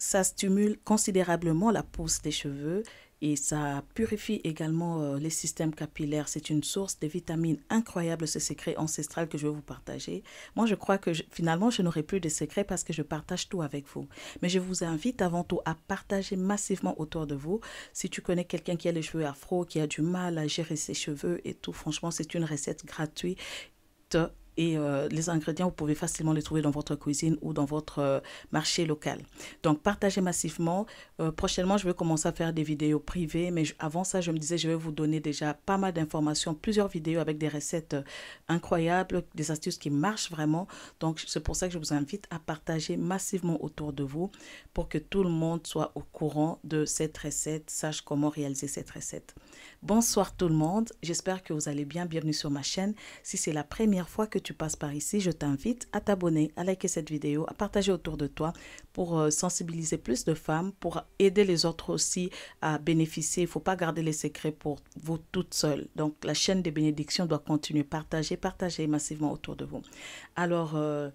ça stimule considérablement la pousse des cheveux et ça purifie également euh, les systèmes capillaires. C'est une source de vitamines incroyable ce secret ancestral que je vais vous partager. Moi, je crois que finalement, je n'aurai plus de secrets parce que je partage tout avec vous. Mais je vous invite avant tout à partager massivement autour de vous. Si tu connais quelqu'un qui a les cheveux afro, qui a du mal à gérer ses cheveux et tout, franchement, c'est une recette gratuite euh, les ingrédients, vous pouvez facilement les trouver dans votre cuisine ou dans votre euh, marché local. Donc, partagez massivement. Euh, prochainement, je vais commencer à faire des vidéos privées, mais avant ça, je me disais, je vais vous donner déjà pas mal d'informations, plusieurs vidéos avec des recettes incroyables, des astuces qui marchent vraiment. Donc, c'est pour ça que je vous invite à partager massivement autour de vous pour que tout le monde soit au courant de cette recette, sache comment réaliser cette recette. Bonsoir tout le monde, j'espère que vous allez bien, bienvenue sur ma chaîne. Si c'est la première fois que tu tu par ici, je t'invite à t'abonner, à liker cette vidéo, à partager autour de toi pour euh, sensibiliser plus de femmes, pour aider les autres aussi à bénéficier. Il faut pas garder les secrets pour vous toutes seules. Donc la chaîne des bénédictions doit continuer. partager, partager massivement autour de vous. Alors, euh,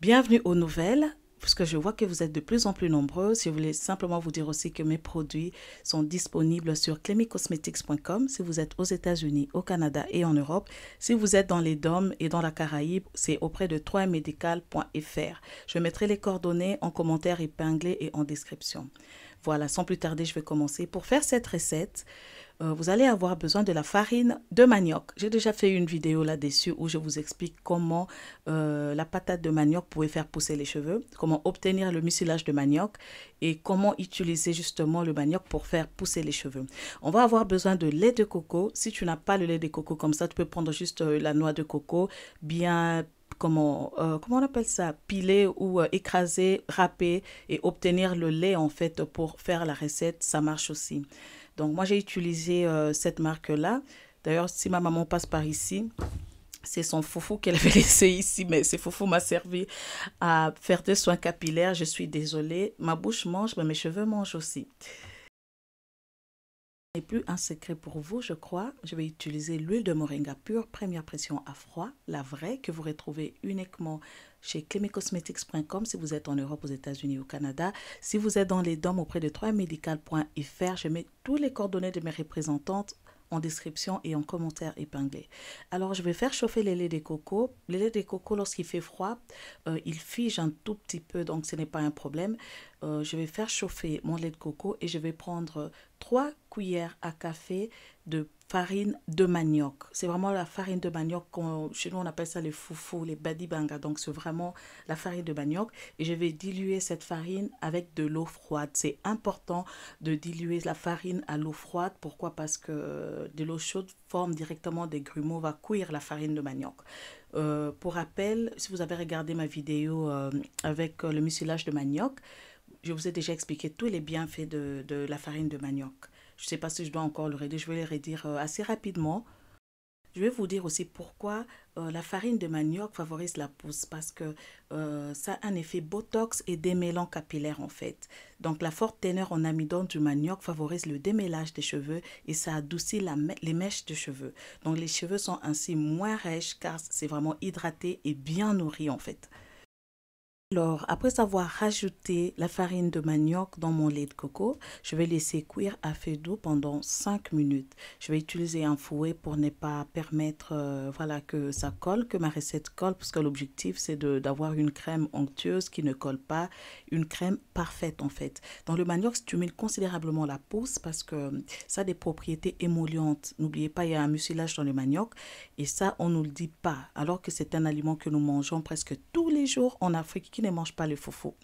bienvenue aux nouvelles. Puisque je vois que vous êtes de plus en plus nombreux. je voulais simplement vous dire aussi que mes produits sont disponibles sur clemicosmetics.com si vous êtes aux États-Unis, au Canada et en Europe. Si vous êtes dans les DOM et dans la Caraïbe, c'est auprès de 3medical.fr. Je mettrai les coordonnées en commentaire épinglé et en description. Voilà, sans plus tarder, je vais commencer. Pour faire cette recette, euh, vous allez avoir besoin de la farine de manioc. J'ai déjà fait une vidéo là-dessus où je vous explique comment euh, la patate de manioc pouvait faire pousser les cheveux, comment obtenir le mucilage de manioc et comment utiliser justement le manioc pour faire pousser les cheveux. On va avoir besoin de lait de coco. Si tu n'as pas le lait de coco comme ça, tu peux prendre juste euh, la noix de coco bien comment, comment on appelle ça, piler ou écraser, râper et obtenir le lait en fait pour faire la recette, ça marche aussi. Donc moi j'ai utilisé euh, cette marque-là. D'ailleurs, si ma maman passe par ici, c'est son foufou qu'elle avait laissé ici, mais ce foufou m'a servi à faire des soins capillaires. Je suis désolée, ma bouche mange, mais mes cheveux mangent aussi. Et plus un secret pour vous, je crois. Je vais utiliser l'huile de moringa pure, première pression à froid, la vraie, que vous retrouvez uniquement chez cosmetics.com si vous êtes en Europe, aux États-Unis, au Canada. Si vous êtes dans les DOM auprès de 3medical.fr, je mets tous les coordonnées de mes représentantes en description et en commentaire épinglé. Alors, je vais faire chauffer le lait des cocos. Les lait des cocos, lorsqu'il fait froid, euh, il fige un tout petit peu, donc ce n'est pas un problème. Euh, je vais faire chauffer mon lait de coco et je vais prendre 3 cuillères à café de farine de manioc. C'est vraiment la farine de manioc, chez nous on appelle ça les foufou, les badibanga. Donc c'est vraiment la farine de manioc. Et je vais diluer cette farine avec de l'eau froide. C'est important de diluer la farine à l'eau froide. Pourquoi Parce que de l'eau chaude forme directement des grumeaux, va cuire la farine de manioc. Euh, pour rappel, si vous avez regardé ma vidéo euh, avec le mucilage de manioc, je vous ai déjà expliqué tous les bienfaits de la farine de manioc. Je ne sais pas si je dois encore le redire, je vais le redire euh, assez rapidement. Je vais vous dire aussi pourquoi euh, la farine de manioc favorise la pousse, parce que euh, ça a un effet botox et démêlant capillaire en fait. Donc la forte teneur en amidon du manioc favorise le démêlage des cheveux et ça adoucit les mèches de cheveux. Donc les cheveux sont ainsi moins rêches car c'est vraiment hydraté et bien nourri en fait. Alors, après avoir rajouté la farine de manioc dans mon lait de coco, je vais laisser cuire à feu doux pendant 5 minutes. Je vais utiliser un fouet pour ne pas permettre euh, voilà, que ça colle, que ma recette colle, parce que l'objectif c'est d'avoir une crème onctueuse qui ne colle pas, une crème parfaite en fait. Dans le manioc, tu mets considérablement la pousse parce que ça a des propriétés émollientes. N'oubliez pas, il y a un mucilage dans le manioc et ça, on ne nous le dit pas, alors que c'est un aliment que nous mangeons presque tous les jours en Afrique ne mangent pas le faux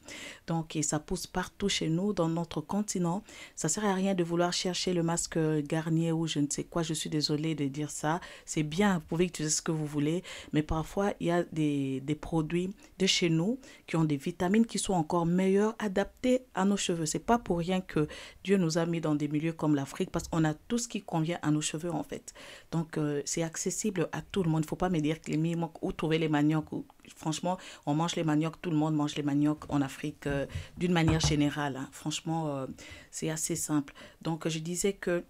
Donc, et ça pousse partout chez nous, dans notre continent. Ça sert à rien de vouloir chercher le masque euh, Garnier ou je ne sais quoi. Je suis désolée de dire ça. C'est bien, vous pouvez utiliser ce que vous voulez. Mais parfois, il y a des, produits de chez nous qui ont des vitamines qui sont encore meilleures, adaptées à nos cheveux. C'est pas pour rien que Dieu nous a mis dans des milieux comme l'Afrique parce qu'on a tout ce qui convient à nos cheveux en fait. Donc, euh, c'est accessible à tout le monde. Il ne faut pas me dire que les manquent ou trouver les maniocs, franchement, on mange les maniocs, tout le monde mange les maniocs en Afrique euh, d'une manière générale. Hein. Franchement, euh, c'est assez simple. Donc, je disais que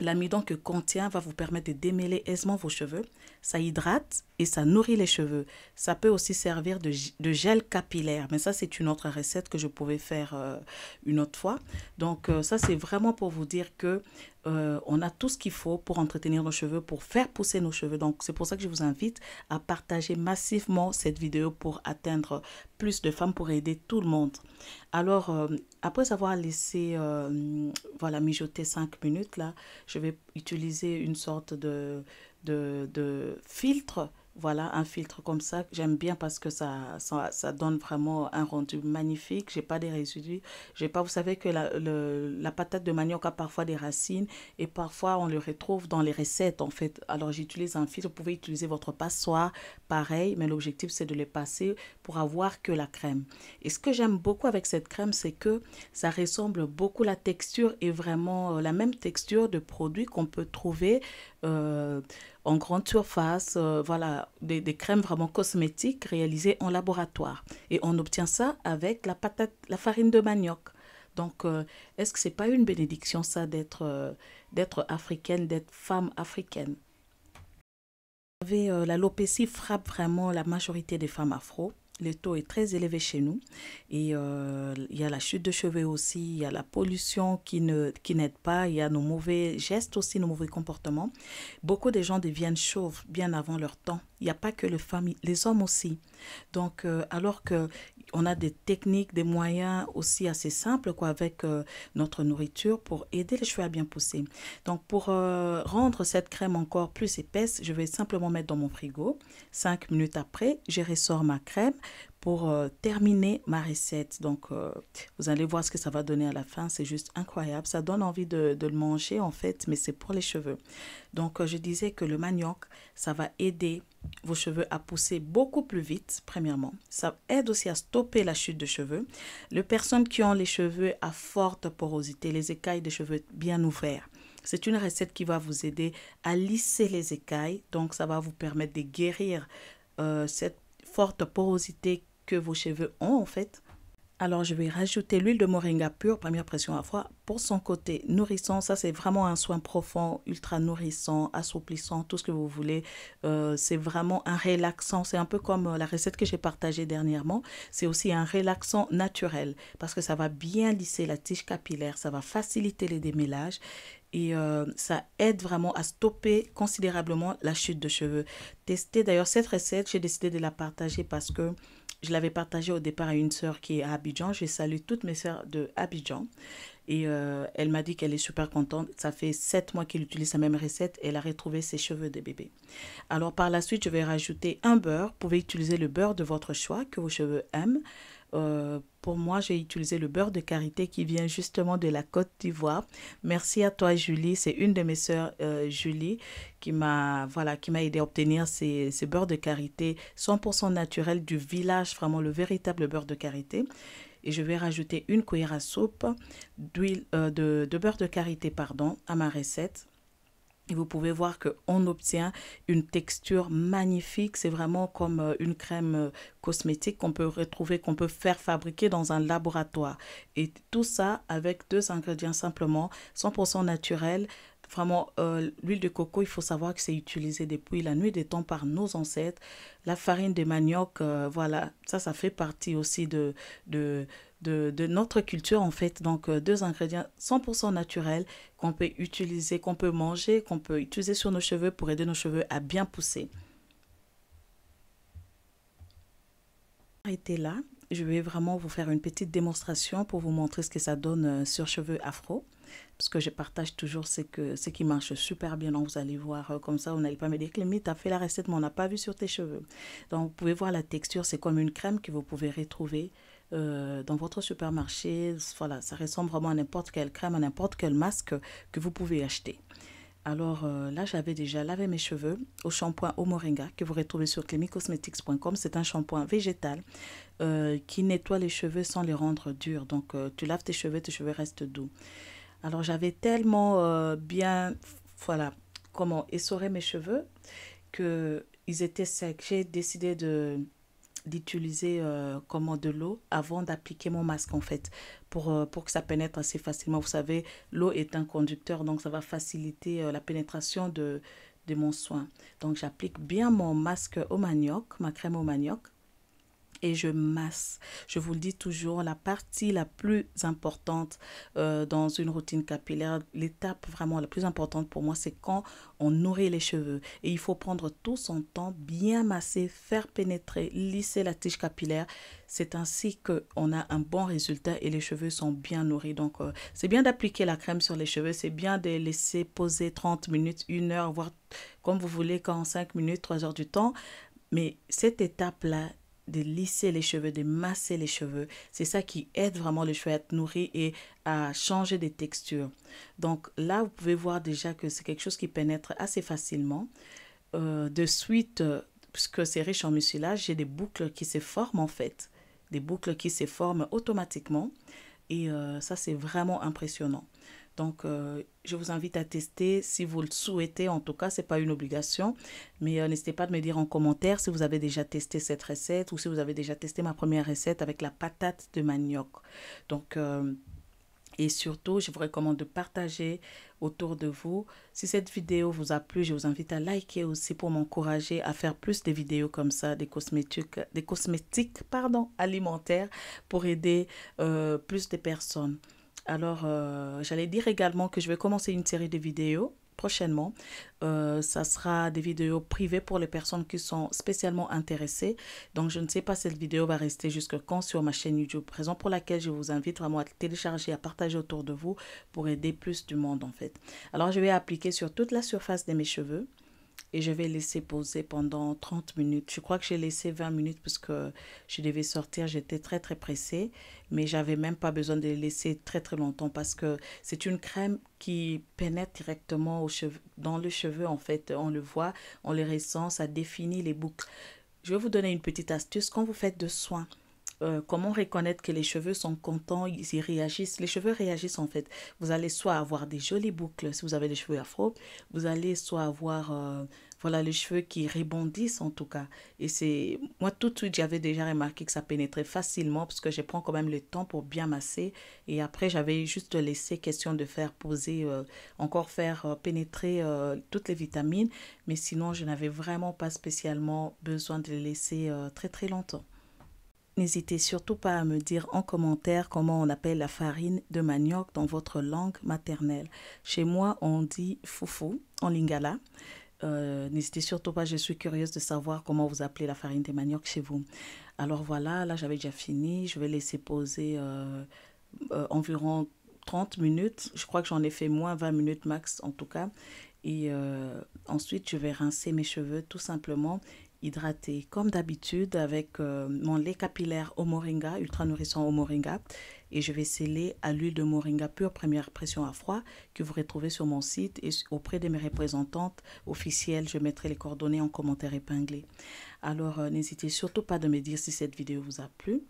l'amidon que contient va vous permettre de démêler aisément vos cheveux. Ça hydrate et ça nourrit les cheveux. Ça peut aussi servir de, gel capillaire. Mais ça, c'est une autre recette que je pouvais faire euh, une autre fois. Donc, ça, c'est vraiment pour vous dire que euh, on a tout ce qu'il faut pour entretenir nos cheveux, pour faire pousser nos cheveux. Donc c'est pour ça que je vous invite à partager massivement cette vidéo pour atteindre plus de femmes, pour aider tout le monde. Alors euh, après avoir laissé euh, voilà mijoter 5 minutes là, je vais utiliser une sorte de, de, de filtre voilà, un filtre comme ça, j'aime bien parce que ça, ça, donne vraiment un rendu magnifique. J'ai pas des résidus. J'ai pas, vous savez que la, patate de manioc a parfois des racines et parfois on le retrouve dans les recettes en fait. Alors j'utilise un filtre. Vous pouvez utiliser votre passoire, pareil, mais l'objectif c'est de les passer pour avoir que la crème. Et ce que j'aime beaucoup avec cette crème, c'est que ça ressemble beaucoup. La texture est vraiment euh, la même texture de produit qu'on peut trouver. Euh, en grande surface, euh, voilà, des, crèmes vraiment cosmétiques réalisées en laboratoire. Et on obtient ça avec la patate, la farine de manioc. Donc, euh, est-ce que ce n'est pas une bénédiction ça d'être euh, d'être africaine, d'être femme africaine L'alopécie frappe vraiment la majorité des femmes afro le taux est très élevé chez nous. Et euh, il y a la chute de cheveux aussi, il y a la pollution qui n'aide qui pas, il y a nos mauvais gestes aussi, nos mauvais comportements. Beaucoup de gens deviennent chauves bien avant leur temps. Il n'y a pas que les femmes, les hommes aussi. Donc, euh, alors que on a des techniques, des moyens aussi assez simples quoi, avec euh, notre nourriture pour aider les cheveux à bien pousser. Donc pour euh, rendre cette crème encore plus épaisse, je vais simplement mettre dans mon frigo. Cinq minutes après, je ressors ma crème pour euh, terminer ma recette. Donc, euh, vous allez voir ce que ça va donner à la fin. C'est juste incroyable. Ça donne envie de, le manger, en fait, mais c'est pour les cheveux. Donc, euh, je disais que le manioc, ça va aider vos cheveux à pousser beaucoup plus vite, premièrement. Ça aide aussi à stopper la chute de cheveux. Les personnes qui ont les cheveux à forte porosité, les écailles des cheveux bien ouvertes, c'est une recette qui va vous aider à lisser les écailles. Donc, ça va vous permettre de guérir cette forte porosité que vos cheveux ont en fait. Alors je vais rajouter l'huile de moringa pure, première pression à froid, pour son côté nourrissant. Ça c'est vraiment un soin profond, ultra nourrissant, assouplissant, tout ce que vous voulez. Euh, c'est vraiment un relaxant. C'est un peu comme euh, la recette que j'ai partagée dernièrement. C'est aussi un relaxant naturel parce que ça va bien lisser la tige capillaire, ça va faciliter les démêlages et euh, ça aide vraiment à stopper considérablement la chute de cheveux. Testez d'ailleurs cette recette, j'ai décidé de la partager parce que je l'avais partagé au départ à une sœur qui est à Abidjan. Je salue toutes mes sœurs de Abidjan. Et euh, elle m'a dit qu'elle est super contente. Ça fait sept mois qu'elle utilise sa même recette. Et elle a retrouvé ses cheveux de bébé. Alors par la suite, je vais rajouter un beurre. Vous pouvez utiliser le beurre de votre choix que vos cheveux aiment. Euh, pour moi, j'ai utilisé le beurre de karité qui vient justement de la Côte d'Ivoire. Merci à toi, Julie. C'est une de mes sœurs, euh, Julie, qui m'a voilà, qui m'a aidé à obtenir ces, beurre de karité 100% naturel du village, vraiment le véritable beurre de karité. Et je vais rajouter une cuillère à soupe d'huile euh, de, beurre de karité pardon à ma recette et vous pouvez voir qu'on obtient une texture magnifique. C'est vraiment comme euh, une crème euh, cosmétique qu'on peut retrouver, qu'on peut faire fabriquer dans un laboratoire. Et tout ça avec deux ingrédients simplement 100% naturels, Vraiment, euh, l'huile de coco, il faut savoir que c'est utilisé depuis la nuit des temps par nos ancêtres. La farine de manioc, euh, voilà, ça, ça fait partie aussi de, de, notre culture, en fait. Donc, euh, deux ingrédients 100% naturels qu'on peut utiliser, qu'on peut manger, qu'on peut utiliser sur nos cheveux pour aider nos cheveux à bien pousser. Arrêtez là je vais vraiment vous faire une petite démonstration pour vous montrer ce que ça donne sur cheveux afro ce que je partage toujours c'est que, ce qui marche super bien. Donc, vous allez voir, euh, comme ça, vous n'allez pas me dire, Clémy, tu as fait la recette, mais on n'a pas vu sur tes cheveux. Donc, vous pouvez voir la texture, c'est comme une crème que vous pouvez retrouver euh, dans votre supermarché. Voilà, ça ressemble vraiment à n'importe quelle crème, à n'importe quel masque que vous pouvez acheter. Alors euh, là, j'avais déjà lavé mes cheveux au shampoing au moringa que vous retrouvez sur Clemycosmetics.com C'est un shampoing végétal qui nettoie les cheveux sans les rendre durs. Donc, tu laves tes cheveux, tes cheveux restent doux. Alors j'avais tellement euh, bien, voilà, comment essoré mes cheveux que ils étaient secs. J'ai décidé de d'utiliser euh, comment de l'eau avant d'appliquer mon masque en fait pour, euh, pour que ça pénètre assez facilement. Vous savez, l'eau est un conducteur donc ça va faciliter la pénétration de, de mon soin. Donc j'applique bien mon masque au manioc, ma crème au manioc et je masse. Je vous le dis toujours, la partie la plus importante euh, dans une routine capillaire, l'étape vraiment la plus importante pour moi, c'est quand on nourrit les cheveux. Et il faut prendre tout son temps, bien masser, faire pénétrer, lisser la tige capillaire. C'est ainsi qu'on a un bon résultat et les cheveux sont bien nourris. Donc, euh, c'est bien d'appliquer la crème sur les cheveux, c'est bien de laisser poser 30 minutes, 1 heure, voire comme vous voulez, 45 minutes, 3 heures du temps. Mais cette étape-là, de lisser les cheveux, de masser les cheveux. C'est ça qui aide vraiment les cheveu à être nourri et à changer de texture. Donc là, vous pouvez voir déjà que c'est quelque chose qui pénètre assez facilement. Euh, de suite, euh, puisque c'est riche en mucilage, j'ai des boucles qui se forment en fait. Des boucles qui se forment automatiquement. Et euh, ça, c'est vraiment impressionnant. Donc, euh, je vous invite à tester si vous le souhaitez. En tout cas, ce n'est pas une obligation. Mais euh, n'hésitez pas de me dire en commentaire si vous avez déjà testé cette recette ou si vous avez déjà testé ma première recette avec la patate de manioc. Donc, euh, et surtout, je vous recommande de partager autour de vous. Si cette vidéo vous a plu, je vous invite à liker aussi pour m'encourager à faire plus de vidéos comme ça, des cosmétiques, des cosmétiques pardon, alimentaires pour aider plus de personnes. Alors, euh, j'allais dire également que je vais commencer une série de vidéos prochainement. Euh, ça sera des vidéos privées pour les personnes qui sont spécialement intéressées. Donc, je ne sais pas si cette vidéo va rester jusque quand sur ma chaîne YouTube, présent pour laquelle je vous invite vraiment à télécharger, à partager autour de vous pour aider plus du monde en fait. Alors, je vais appliquer sur toute la surface de mes cheveux et je vais laisser poser pendant 30 minutes. Je crois que j'ai laissé 20 minutes parce que je devais sortir, j'étais très très pressée, mais j'avais même pas besoin de laisser très très longtemps parce que c'est une crème qui pénètre directement au dans le cheveu en fait, on le voit, on le ressent, ça définit les boucles. Je vais vous donner une petite astuce quand vous faites de soins euh, comment reconnaître que les cheveux sont contents, ils réagissent. Les cheveux réagissent en fait. Vous allez soit avoir des jolies boucles si vous avez les cheveux afro, vous allez soit avoir euh, voilà les cheveux qui rebondissent en tout cas. Et c'est moi tout de suite j'avais déjà remarqué que ça pénétrait facilement parce que je prends quand même le temps pour bien masser et après j'avais juste laissé question de faire poser euh, encore faire pénétrer toutes les vitamines, mais sinon je n'avais vraiment pas spécialement besoin de les laisser très très longtemps. N'hésitez surtout pas à me dire en commentaire comment on appelle la farine de manioc dans votre langue maternelle. Chez moi, on dit foufou en lingala. Euh, n'hésitez surtout pas, je suis curieuse de savoir comment vous appelez la farine de manioc chez vous. Alors voilà, là j'avais déjà fini. Je vais laisser poser euh, euh, environ 30 minutes. Je crois que j'en ai fait moins 20 minutes max en tout cas. Et ensuite, je vais rincer mes cheveux tout simplement hydraté comme d'habitude avec euh, mon lait capillaire au moringa, ultra nourrissant au moringa. Et je vais sceller à l'huile de moringa pure première pression à froid que vous retrouvez sur mon site et auprès de mes représentantes officielles. Je mettrai les coordonnées en commentaire épinglé. Alors euh, n'hésitez surtout pas de me dire si cette vidéo vous a plu.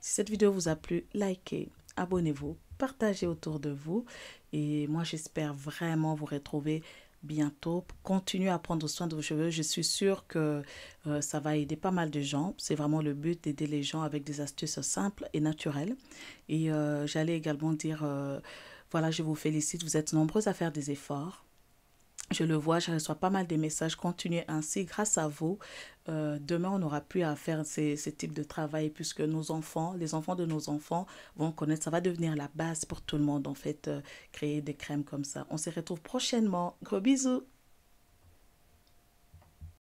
Si cette vidéo vous a plu, likez, abonnez-vous, partagez autour de vous. Et moi j'espère vraiment vous retrouver bientôt. Continuez à prendre soin de vos cheveux. Je suis sûre que euh, ça va aider pas mal de gens. C'est vraiment le but d'aider les gens avec des astuces simples et naturelles. Et euh, j'allais également dire, euh, voilà, je vous félicite. Vous êtes nombreux à faire des efforts. Je le vois, je reçois pas mal de messages. Continuez ainsi. Grâce à vous, euh, demain, on n'aura plus à faire ce, type de travail puisque nos enfants, les enfants de nos enfants vont connaître. Ça va devenir la base pour tout le monde, en fait, euh, créer des crèmes comme ça. On se retrouve prochainement. Gros bisous.